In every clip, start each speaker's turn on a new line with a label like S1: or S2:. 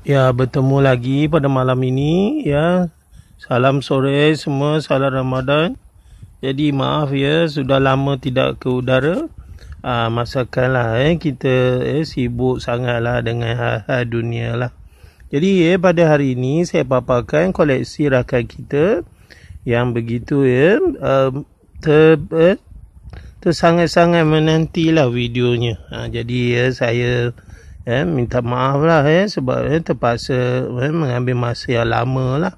S1: Ya, bertemu lagi pada malam ini ya. Salam sore semua, salam Ramadan. Jadi maaf ya, sudah lama tidak ke udara. Ah, masakanlah eh kita eh sibuk sangatlah dengan hal-hal dunia lah. Jadi eh pada hari ini saya paparkan koleksi rakan kita yang begitu ya eh, ter eh, tersangat-sangat menantilah videonya. Ah, jadi ya saya eh, minta maaf lah eh, sebab eh, terpaksa eh, mengambil masa yang lama lah.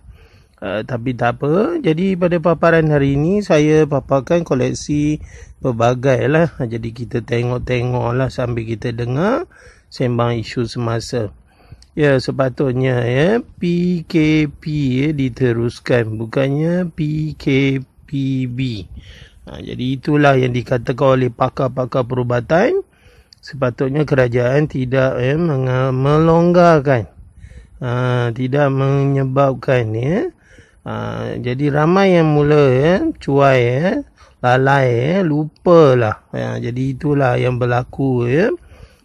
S1: Uh, tapi tak apa. Jadi pada paparan hari ini saya paparkan koleksi pelbagai lah. Jadi kita tengok-tengok lah sambil kita dengar sembang isu semasa. Ya sepatutnya ya PKP ya, diteruskan bukannya PKPB. Ha, jadi itulah yang dikatakan oleh pakar-pakar perubatan sepatutnya kerajaan tidak eh, melonggarkan uh, tidak menyebabkan ya eh, uh, jadi ramai yang mula ya eh, cuai ya eh, lalai ya lupa lah. ya eh, jadi itulah yang berlaku ya eh.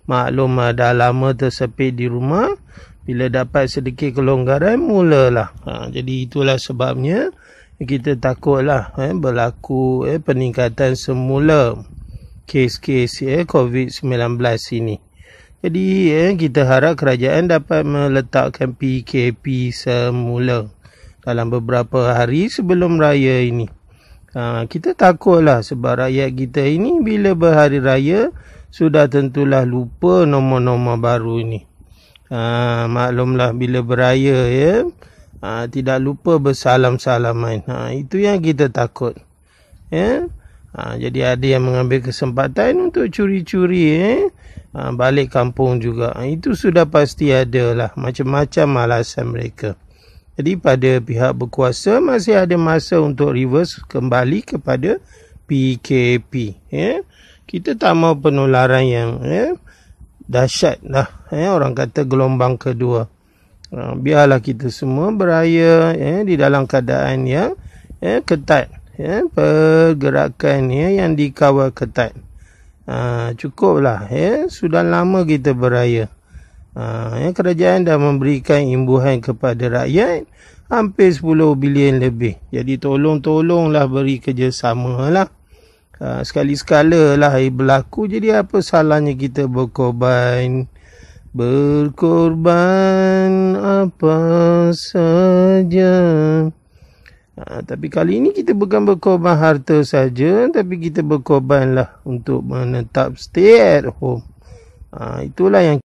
S1: maklum uh, lama tersepit di rumah bila dapat sedikit kelonggaran mulalah ha, jadi itulah sebabnya kita takutlah eh, berlaku eh, peningkatan semula kes-kes ya, eh, COVID-19 ini. Jadi ya, kita harap kerajaan dapat meletakkan PKP semula dalam beberapa hari sebelum raya ini. Ha, kita takutlah sebab rakyat kita ini bila berhari raya sudah tentulah lupa nombor-nombor baru ini. Ha, maklumlah bila beraya ya, ha, tidak lupa bersalam-salaman. Ha, itu yang kita takut. Ya. Ha, jadi ada yang mengambil kesempatan untuk curi-curi eh? ha, balik kampung juga. Ha, itu sudah pasti ada lah macam-macam alasan mereka. Jadi pada pihak berkuasa masih ada masa untuk reverse kembali kepada PKP. Eh? Kita tak mahu penularan yang eh, dahsyat lah. Eh? Orang kata gelombang kedua. Ha, biarlah kita semua beraya eh, di dalam keadaan yang eh, ketat ya, pergerakan ya, yang dikawal ketat. Ha, cukuplah, ya, sudah lama kita beraya. Ha, ya, kerajaan dah memberikan imbuhan kepada rakyat hampir 10 bilion lebih. Jadi tolong-tolonglah beri kerjasama lah. Ha, sekali-sekala lah berlaku. Jadi apa salahnya kita berkorban? Berkorban apa saja. Ha, tapi kali ini kita bukan berkorban harta saja, tapi kita berkorbanlah untuk menetap stay at home. Ha, itulah yang